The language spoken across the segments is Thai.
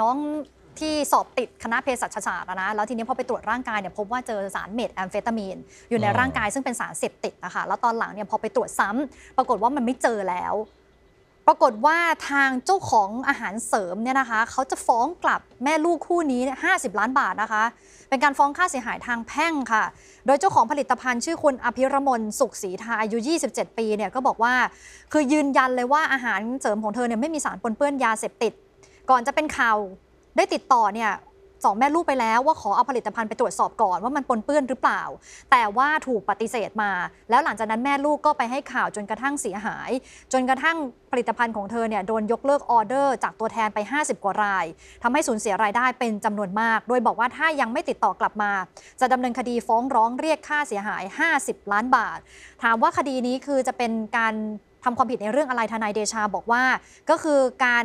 น้องที่สอบติดคณะเภสัชศาสตร์นะแล้วทีนี้พอไปตรวจร่างกายเนี่ยพบว่าเจอสารเมทแอมเฟตามีนอยู่ในร่างกายซึ่งเป็นสารเสพติดนะคะแล้วตอนหลังเนี่ยพอไปตรวจซ้ำ ปรากฏว่ามันไม่เจอแล้ว ปรากฏว่าทางเจ้าของอาหารเสริมเนี่ยนะคะเขาจะฟ้องกลับแม่ลูกคู่นี้50 ล้านบาทนะคะ เป็นการฟ้องค่าเสียหายทางแพ่งค่ะ โดยเจ้าของผลิตภัณฑ์ชื่อคุณอภิรมนสุขศรีทาอายุ27 ปีเนี่ยก็บอกว่าคือยืนยันเลยว่าอาหารเสริมของเธอเนี่ยไม่มีสารปนเปื้อนยาเสพติดก่อนจะเป็นข่าว ได้ติดต่อเนี่ยสองแม่ลูกไปแล้วว่าขอเอาผลิตภัณฑ์ไปตรวจสอบก่อนว่ามันปนเปื้อนหรือเปล่า แต่ว่าถูกปฏิเสธมา แล้วหลังจากนั้นแม่ลูกก็ไปให้ข่าวจนกระทั่งเสียหาย จนกระทั่งผลิตภัณฑ์ของเธอเนี่ยโดนยกเลิกออเดอร์ จากตัวแทนไป 50 กว่ารายทำให้สูญเสียรายได้เป็นจำนวนมาก โดยบอกว่าถ้ายังไม่ติดต่อกลับมา จะดำเนินคดีฟ้องร้องเรียกค่าเสียหาย 50 ล้านบาท ถามว่าคดีนี้คือจะเป็นการทำความผิดในเรื่องอะไรทนายเดชาบอกว่าก็คือการ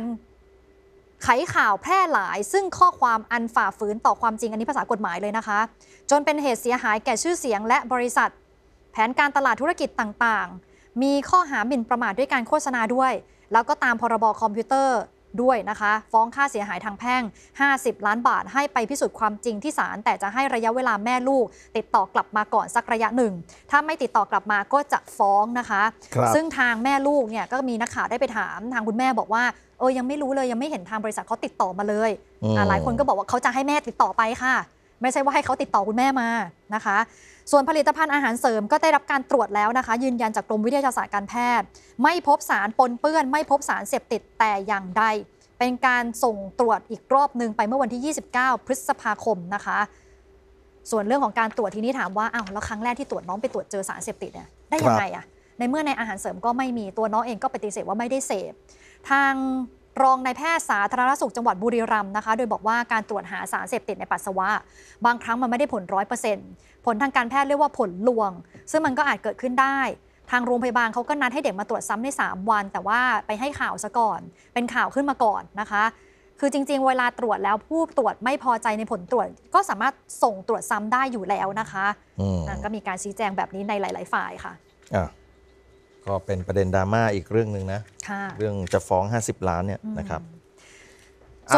ไขข่าวแพร่หลาย ซึ่งข้อความอันฝ่าฝืนต่อความจริงอันนี้ภาษากฎหมายเลยนะคะ จนเป็นเหตุเสียหายแก่ชื่อเสียง และบริษัทแผนการตลาดธุรกิจต่างๆ มีข้อหาหมิ่นประมาทด้วยการโฆษณาด้วย แล้วก็ตามพรบอคอมพิวเตอร์ด้วยนะคะฟ้องค่าเสียหายทางแพ่ง 50 ล้านบาท ให้ไปพิสูจน์ความจริงที่ศาลแต่จะให้ระยะเวลาแม่ลูก ติดต่อกลับมาก่อนสักระยะหนึ่งถ้าไม่ติดต่อกลับมาก็จะฟ้องนะคะ ซึ่งทางแม่ลูกเนี่ยก็มีนักข่าวได้ไปถามทางคุณแม่บอกว่า เออยังไม่รู้เลยยังไม่เห็นทางบริษัทเขาติดต่อมาเลยหลายคนก็บอกว่าเขาจะให้แม่ติดต่อไปค่ะไม่ใช่ว่าให้เขาติดต่อคุณแม่มานะคะ ส่วนผลิตภัณฑ์อาหารเสริมก็ได้รับการตรวจแล้วนะคะ ยืนยันจากกรมวิทยาศาสตร์การแพทย์ ไม่พบสารปนเปื้อนไม่พบสารเสพติดแต่อย่างใดเป็นการส่งตรวจอีกรอบหนึ่งไปเมื่อวันที่ 29 พฤษภาคมนะคะ ส่วนเรื่องของการตรวจทีนี้ถามว่าอ้าวแล้วครั้งแรกที่ตรวจน้องไปตรวจเจอสารเสพติดเนี่ยได้ยังไงอะในเมื่อในอาหารเสริมก็ไม่มีตัวน้องเองก็ปฏิเสธว่าไม่ได้เสพทางรองนายแพทย์สาธารณสุขจังหวัดบุรีรัมย์นะคะ โดยบอกว่าการตรวจหาสารเสพติดในปัสสาวะบางครั้งมันไม่ได้ผลร้อยเปอร์เซ็นต์ผลทางการแพทย์เรียกว่าผลลวง ซึ่งมันก็อาจเกิดขึ้นได้ ทางโรงพยาบาลเขาก็นัดให้เด็กมาตรวจซ้ำใน 3 วัน แต่ว่าไปให้ข่าวซะก่อนเป็นข่าวขึ้นมาก่อนนะคะ คือจริงๆเวลาตรวจแล้วผู้ตรวจไม่พอใจในผลตรวจ ก็สามารถส่งตรวจซ้ำได้อยู่แล้วนะคะก็มีการชี้แจงแบบนี้ในหลายๆฝ่ายค่ะก็เป็นประเด็นดราม่าอีกเรื่องหนึ่งนะะเรื่องจะฟ้อง 50 ล้านเนี่ยนะครับ